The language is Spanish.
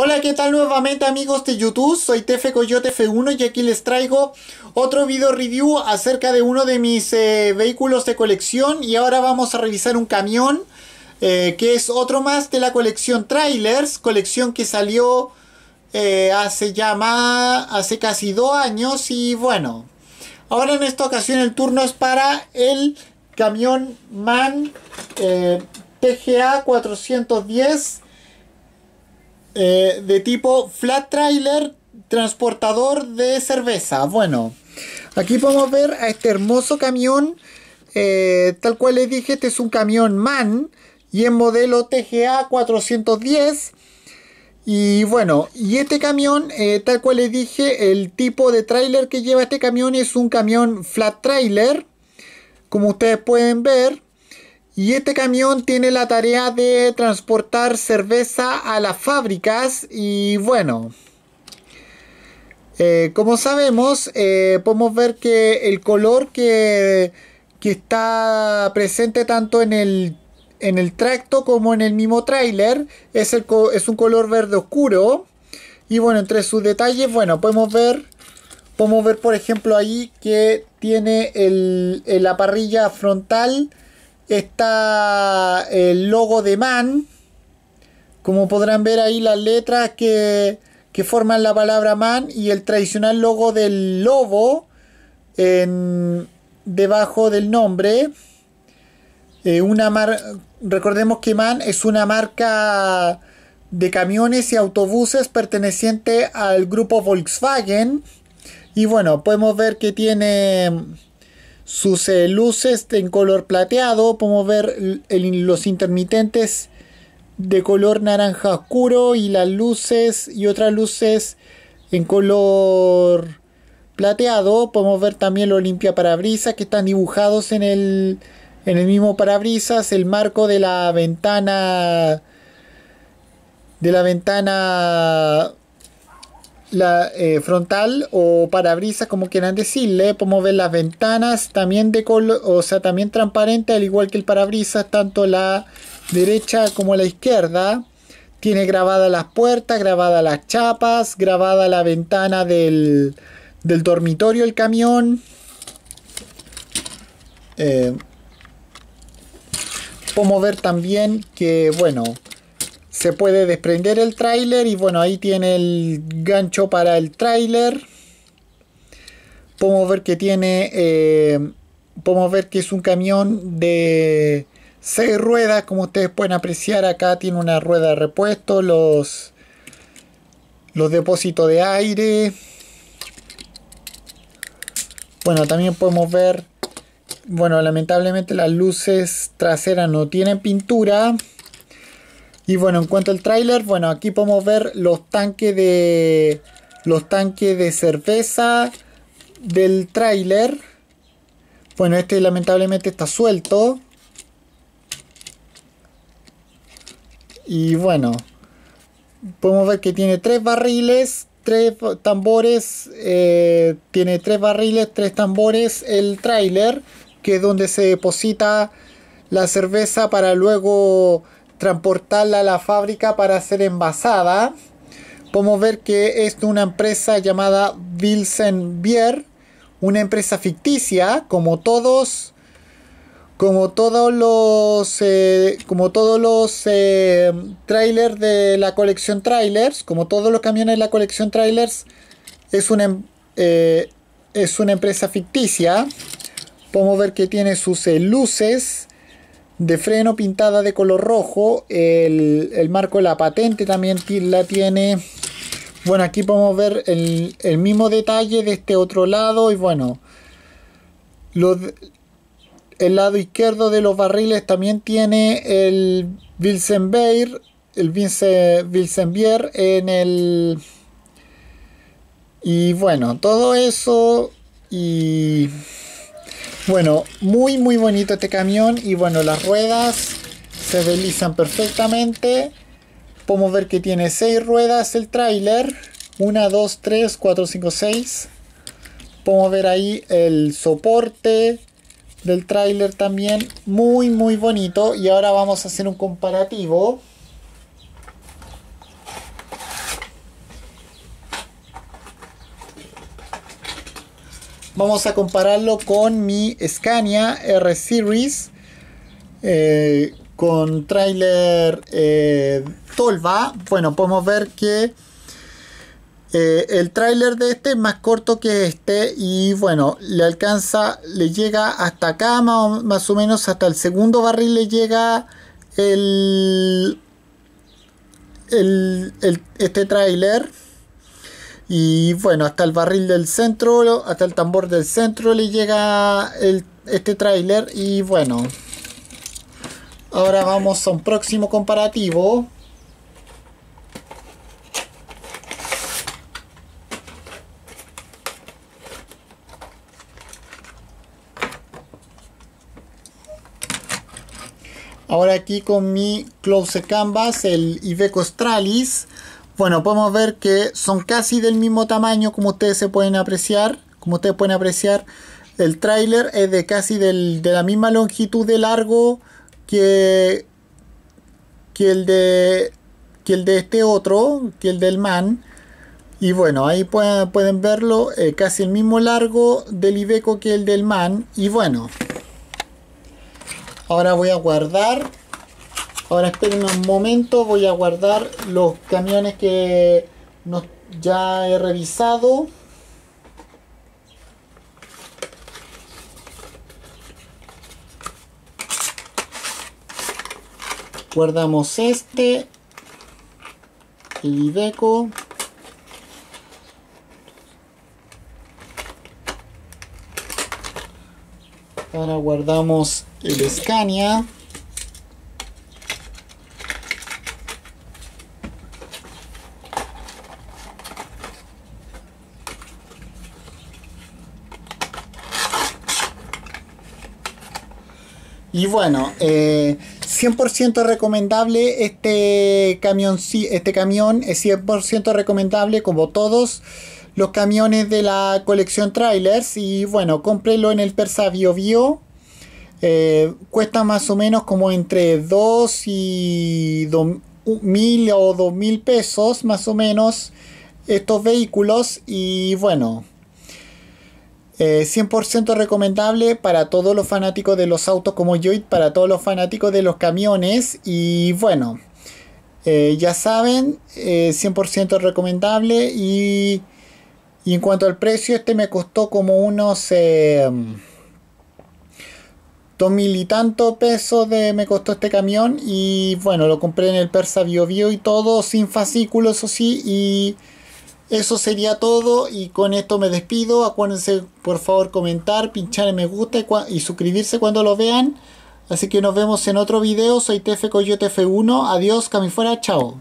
Hola, ¿qué tal nuevamente amigos de YouTube? Soy Tefe Coyote F1 y aquí les traigo otro video review acerca de uno de mis eh, vehículos de colección y ahora vamos a revisar un camión eh, que es otro más de la colección Trailers, colección que salió eh, hace ya más, hace casi dos años y bueno, ahora en esta ocasión el turno es para el camión MAN TGA 410 eh, de tipo flat trailer transportador de cerveza. Bueno, aquí podemos ver a este hermoso camión. Eh, tal cual les dije, este es un camión MAN y en modelo TGA 410. Y bueno, y este camión, eh, tal cual les dije, el tipo de trailer que lleva este camión es un camión flat trailer. Como ustedes pueden ver, y este camión tiene la tarea de transportar cerveza a las fábricas y bueno, eh, como sabemos eh, podemos ver que el color que, está presente tanto en el, tracto como en el mismo tráiler es, es un color verde oscuro y bueno, entre sus detalles, bueno, podemos ver podemos ver por ejemplo ahí que tiene la parrilla frontal está el logo de man. Como podrán ver ahí las letras que, forman la palabra man y el tradicional logo del lobo en, debajo del nombre. Eh, una recordemos que man es una marca de camiones y autobuses perteneciente al grupo Volkswagen. Y bueno, podemos ver que tiene sus luces este, en color plateado, podemos ver los intermitentes de color naranja oscuro y las luces y otras luces en color plateado, podemos ver también los parabrisas que están dibujados en el, en el mismo parabrisas, el marco de la ventana de la ventana la eh, frontal o parabrisas, como quieran decirle. Podemos ver las ventanas también de color, o sea, también transparente, al igual que el parabrisas, tanto la derecha como la izquierda. Tiene grabadas las puertas, grabadas las chapas, grabada la ventana del, del dormitorio, el camión. Eh, podemos ver también que, bueno, se puede desprender el tráiler y bueno, ahí tiene el gancho para el tráiler. Podemos ver que tiene, eh, podemos ver que es un camión de seis ruedas, como ustedes pueden apreciar acá tiene una rueda de repuesto, los, los depósitos de aire. Bueno, también podemos ver, bueno, lamentablemente las luces traseras no tienen pintura. Y bueno, en cuanto al tráiler, bueno, aquí podemos ver los tanques de los tanques de cerveza del tráiler. Bueno, este lamentablemente está suelto. Y bueno, podemos ver que tiene tres barriles, tres tambores, eh, tiene tres barriles, tres tambores el tráiler, que es donde se deposita la cerveza para luego transportarla a la fábrica para ser envasada. Podemos ver que es de una empresa llamada Wilson Bier, una empresa ficticia, como todos, como todos los, eh, como todos los eh, trailers de la colección trailers, como todos los camiones de la colección trailers, es una, em, eh, es una empresa ficticia. Podemos ver que tiene sus luces de freno pintada de color rojo. El, marco de la patente también la tiene. Bueno, aquí podemos ver el, mismo detalle de este otro lado. Y bueno, el lado izquierdo de los barriles también tiene el Beir, el Beir en el... Y bueno, todo eso y... Bueno, muy muy bonito este camión y bueno, las ruedas se deslizan perfectamente. Podemos ver que tiene 6 ruedas el tráiler. 1, 2, 3, 4, 5, 6. Podemos ver ahí el soporte del tráiler también. Muy muy bonito. Y ahora vamos a hacer un comparativo Vamos a compararlo con mi Scania R Series eh, con trailer eh, Tolva. Bueno, podemos ver que eh, el trailer de este es más corto que este y bueno, le alcanza, le llega hasta acá, más, más o menos hasta el segundo barril le llega el, el, este trailer y bueno, hasta el barril del centro, hasta el tambor del centro le llega este tráiler. Y bueno, ahora vamos a un próximo comparativo. Ahora aquí con mi Close Canvas, el Iveco Stralis bueno, podemos ver que son casi del mismo tamaño como ustedes se pueden apreciar. Como ustedes pueden apreciar, el tráiler es de casi de la misma longitud de largo que, que, el de, que el de este otro, que el del MAN. Y bueno, ahí pueden, verlo, eh, casi el mismo largo del Ibeco que el del MAN. Y bueno, ahora voy a guardar Ahora esperen un momento, voy a guardar los camiones que ya he revisado. Guardamos este, el IDECO Ahora guardamos el Scania. Y bueno, 100% eh, recomendable este camión, este camión es 100% recomendable como todos los camiones de la colección trailers y bueno, cómprelo en el Persa Bio eh, cuesta más o menos como entre 2 y 1.000 o 2.000 pesos más o menos estos vehículos y bueno 100% eh, recomendable para todos los fanáticos de los autos como yo para todos los fanáticos de los camiones. Y bueno, eh, ya saben, 100% eh, recomendable. Y, en cuanto al precio, este me costó como unos em, dos mil y tanto pesos de, me costó este camión. Y bueno, lo compré en el Persa Bio Bio y todo, sin fascículos, o sí. Y eso sería todo y con esto me despido. Acuérdense por favor comentar, pinchar en me gusta y, suscribirse cuando lo vean. Así que nos vemos en otro video. Soy TF Coyote F1. Adiós, cami chao.